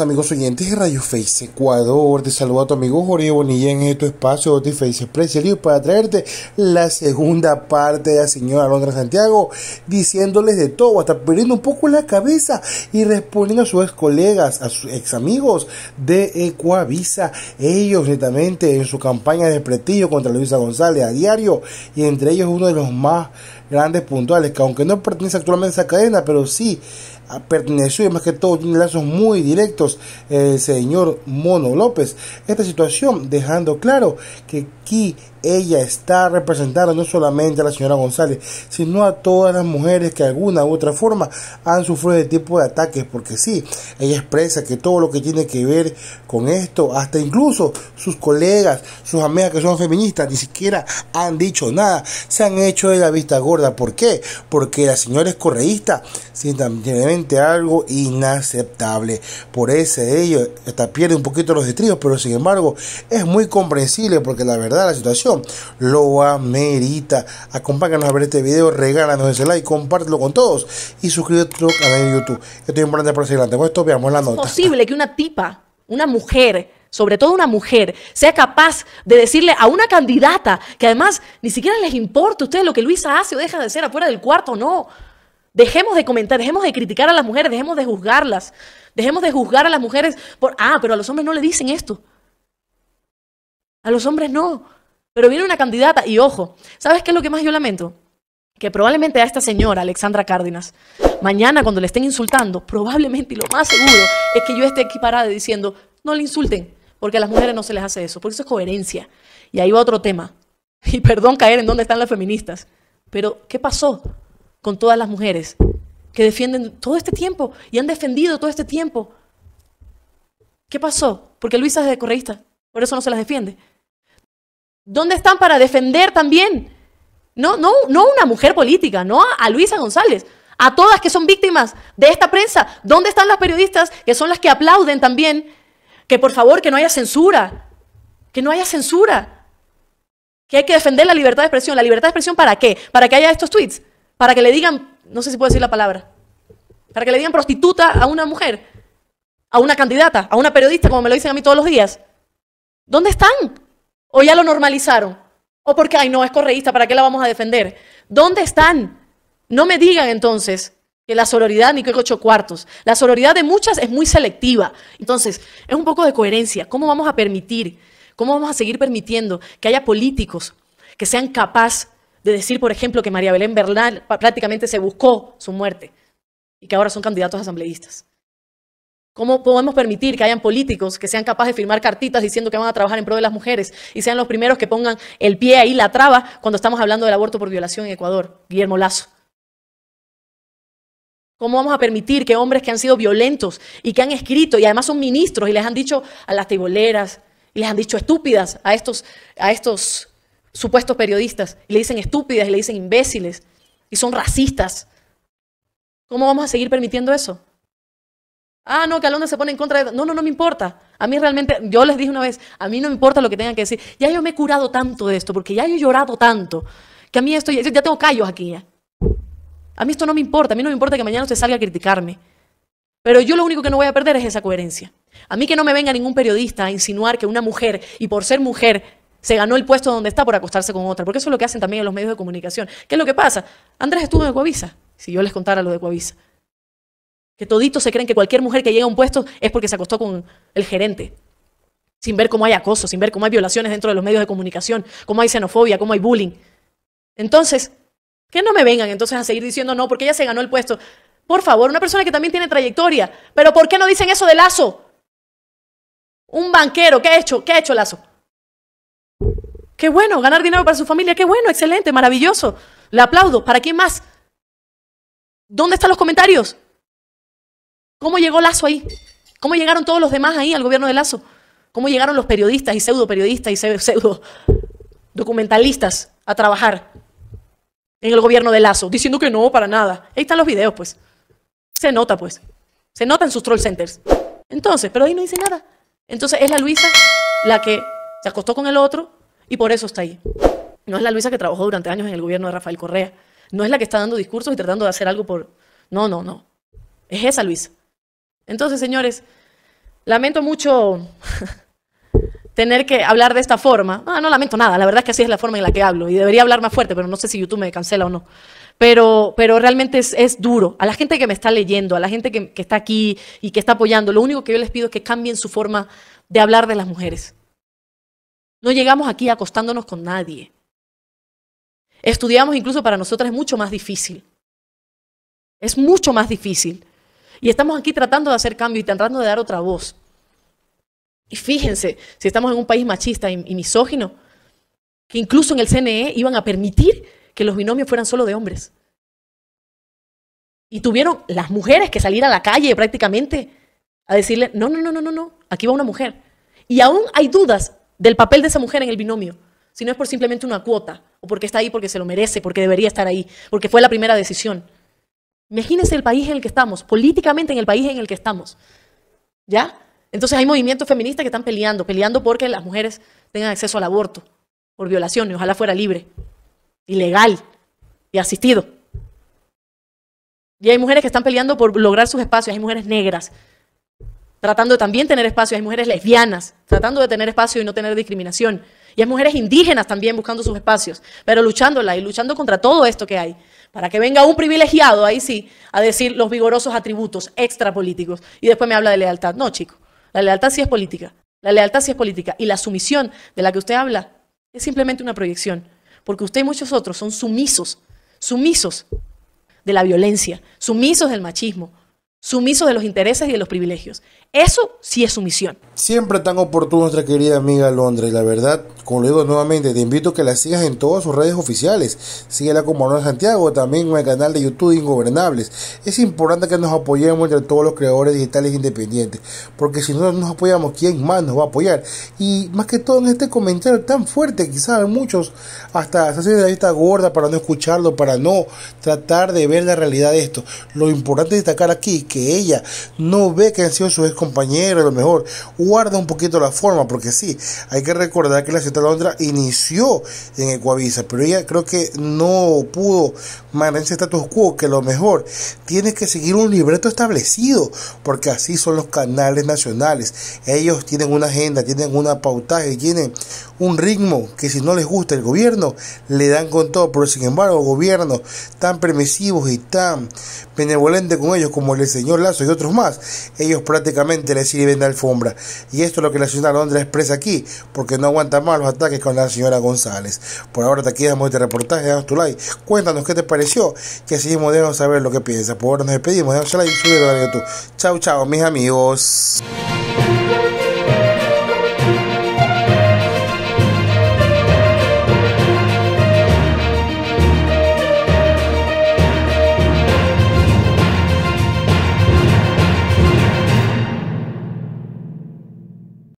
amigos oyentes de Radio Face Ecuador, te saludo a tu amigo Jorge Bonilla en este espacio de Face Express para traerte la segunda parte de la señora Londra Santiago, diciéndoles de todo, hasta perdiendo un poco la cabeza y respondiendo a sus ex colegas, a sus ex amigos de Ecuavisa, ellos netamente en su campaña de prestigio contra Luisa González a diario, y entre ellos uno de los más grandes puntuales, que aunque no pertenece actualmente a esa cadena, pero sí ah, perteneció y más que todo tiene lazos muy directos el señor Mono López. Esta situación dejando claro que aquí ella está representando no solamente a la señora González, sino a todas las mujeres que de alguna u otra forma han sufrido este tipo de ataques, porque sí, ella expresa que todo lo que tiene que ver con esto, hasta incluso sus colegas, sus amigas que son feministas, ni siquiera han dicho nada, se han hecho de la vista gorda ¿Por qué? Porque la señora es correísta. Simplemente algo inaceptable. Por ese ellos hasta pierde un poquito los estribos, pero sin embargo es muy comprensible porque la verdad la situación lo amerita. Acompáñanos a ver este video, regálanos ese like, compártelo con todos y suscríbete a nuestro canal de YouTube. estoy es importante para seguir adelante. Con esto veamos la nota. Es posible que una tipa, una mujer, sobre todo una mujer, sea capaz de decirle a una candidata que además ni siquiera les importa a ustedes lo que Luisa hace o deja de hacer afuera del cuarto, no. Dejemos de comentar, dejemos de criticar a las mujeres, dejemos de juzgarlas, dejemos de juzgar a las mujeres por, ah, pero a los hombres no le dicen esto. A los hombres no. Pero viene una candidata y ojo, ¿sabes qué es lo que más yo lamento? que probablemente a esta señora, Alexandra Cárdenas, mañana cuando le estén insultando, probablemente y lo más seguro es que yo esté aquí parada diciendo, no le insulten, porque a las mujeres no se les hace eso, porque eso es coherencia. Y ahí va otro tema. Y perdón caer en dónde están las feministas, pero ¿qué pasó con todas las mujeres que defienden todo este tiempo y han defendido todo este tiempo? ¿Qué pasó? Porque Luisa es de correísta, por eso no se las defiende. ¿Dónde están para defender también? No, no, no una mujer política, no a, a Luisa González, a todas que son víctimas de esta prensa. ¿Dónde están las periodistas que son las que aplauden también que por favor, que no haya censura, que no haya censura, que hay que defender la libertad de expresión. ¿La libertad de expresión para qué? Para que haya estos tweets, para que le digan, no sé si puedo decir la palabra, para que le digan prostituta a una mujer, a una candidata, a una periodista, como me lo dicen a mí todos los días. ¿Dónde están? ¿O ya lo normalizaron? ¿O porque, ay, no, es correísta, ¿para qué la vamos a defender? ¿Dónde están? No me digan entonces que la sororidad ni que ocho cuartos. La sororidad de muchas es muy selectiva. Entonces, es un poco de coherencia. ¿Cómo vamos a permitir, cómo vamos a seguir permitiendo que haya políticos que sean capaces de decir, por ejemplo, que María Belén Bernal prácticamente se buscó su muerte y que ahora son candidatos asambleístas? ¿Cómo podemos permitir que hayan políticos que sean capaces de firmar cartitas diciendo que van a trabajar en pro de las mujeres y sean los primeros que pongan el pie ahí, la traba, cuando estamos hablando del aborto por violación en Ecuador? Guillermo Lazo. ¿Cómo vamos a permitir que hombres que han sido violentos y que han escrito y además son ministros y les han dicho a las tiboleras, y les han dicho estúpidas a estos, a estos supuestos periodistas y le dicen estúpidas y le dicen imbéciles y son racistas? ¿Cómo vamos a seguir permitiendo eso? Ah, no, que Alondra se pone en contra de... No, no, no me importa. A mí realmente, yo les dije una vez, a mí no me importa lo que tengan que decir. Ya yo me he curado tanto de esto, porque ya yo he llorado tanto, que a mí esto, ya tengo callos aquí. ¿eh? A mí esto no me importa, a mí no me importa que mañana usted salga a criticarme. Pero yo lo único que no voy a perder es esa coherencia. A mí que no me venga ningún periodista a insinuar que una mujer, y por ser mujer, se ganó el puesto donde está por acostarse con otra, porque eso es lo que hacen también en los medios de comunicación. ¿Qué es lo que pasa? Andrés estuvo en Ecuavisa, si yo les contara lo de Ecuavisa. Que toditos se creen que cualquier mujer que llega a un puesto es porque se acostó con el gerente, sin ver cómo hay acoso, sin ver cómo hay violaciones dentro de los medios de comunicación, cómo hay xenofobia, cómo hay bullying. Entonces, que no me vengan entonces a seguir diciendo no, porque ella se ganó el puesto. Por favor, una persona que también tiene trayectoria. Pero ¿por qué no dicen eso de Lazo? Un banquero, ¿qué ha hecho? ¿Qué ha hecho Lazo? Qué bueno, ganar dinero para su familia, qué bueno, excelente, maravilloso. Le aplaudo. ¿Para quién más? ¿Dónde están los comentarios? ¿Cómo llegó Lazo ahí? ¿Cómo llegaron todos los demás ahí al gobierno de Lazo? ¿Cómo llegaron los periodistas y pseudo periodistas y pseudo documentalistas a trabajar? en el gobierno de Lazo, diciendo que no, para nada. Ahí están los videos, pues. Se nota, pues. Se nota en sus troll centers. Entonces, pero ahí no dice nada. Entonces es la Luisa la que se acostó con el otro y por eso está ahí. No es la Luisa que trabajó durante años en el gobierno de Rafael Correa. No es la que está dando discursos y tratando de hacer algo por... No, no, no. Es esa Luisa. Entonces, señores, lamento mucho tener que hablar de esta forma. Ah, no lamento nada, la verdad es que así es la forma en la que hablo y debería hablar más fuerte, pero no sé si YouTube me cancela o no. Pero, pero realmente es, duro. A la gente que me está leyendo, a la gente que, que, está aquí y que está apoyando, lo único que yo les pido es que cambien su forma de hablar de las mujeres. No llegamos aquí acostándonos con nadie. Estudiamos incluso para nosotras es mucho más difícil. Es mucho más difícil. Y estamos aquí tratando de hacer cambio y tratando de dar otra voz. Y fíjense, si estamos en un país machista y, misógino, que incluso en el CNE iban a permitir que los binomios fueran solo de hombres. Y tuvieron las mujeres que salir a la calle prácticamente a decirle, no, no, no, no, no, no, aquí va una mujer. Y aún hay dudas del papel de esa mujer en el binomio, si no es por simplemente una cuota, o porque está ahí porque se lo merece, porque debería estar ahí, porque fue la primera decisión. Imagínense el país en el que estamos, políticamente en el país en el que estamos. ¿Ya? Entonces hay movimientos feministas que están peleando, peleando porque las mujeres tengan acceso al aborto por violación y ojalá fuera libre, ilegal y asistido. Y hay mujeres que están peleando por lograr sus espacios, hay mujeres negras tratando de también tener espacio, hay mujeres lesbianas tratando de tener espacio y no tener discriminación. Y hay mujeres indígenas también buscando sus espacios, pero luchándola y luchando contra todo esto que hay. Para que venga un privilegiado, ahí sí, a decir los vigorosos atributos extrapolíticos y después me habla de lealtad. No, chicos. La lealtad sí es política. La lealtad sí es política. Y la sumisión de la que usted habla es simplemente una proyección. Porque usted y muchos otros son sumisos, sumisos de la violencia, sumisos del machismo, sumisos de los intereses y de los privilegios. Eso sí es sumisión. Siempre tan oportuno, nuestra querida amiga Londres, la verdad, como lo digo nuevamente, te invito a que la sigas en todas sus redes oficiales. Síguela como Manuel Santiago, también en el canal de YouTube Ingobernables. Es importante que nos apoyemos entre todos los creadores digitales independientes, porque si no nos apoyamos, ¿quién más nos va a apoyar? Y más que todo en este comentario tan fuerte, quizás muchos hasta se hacen la vista gorda para no escucharlo, para no tratar de ver la realidad de esto. Lo importante es destacar aquí que que ella no ve que han sido sus compañeros, a lo mejor guarda un poquito la forma, porque sí, hay que recordar que la ciudad de Londra inició en Ecuavisa, pero ella creo que no pudo mantener ese status quo, que lo mejor tiene que seguir un libreto establecido, porque así son los canales nacionales. Ellos tienen una agenda, tienen una pautaje, tienen un ritmo que si no les gusta el gobierno, le dan con todo, pero sin embargo, gobiernos tan permisivos y tan benevolentes con ellos como el señor señor Lazo y otros más, ellos prácticamente le sirven de alfombra. Y esto es lo que la ciudad de Londres expresa aquí, porque no aguanta más los ataques con la señora González. Por ahora te quedamos este reportaje, danos tu like, cuéntanos qué te pareció, que así mismo saber lo que piensas. Por ahora nos despedimos, danos like y a YouTube. Chao, chao, mis amigos.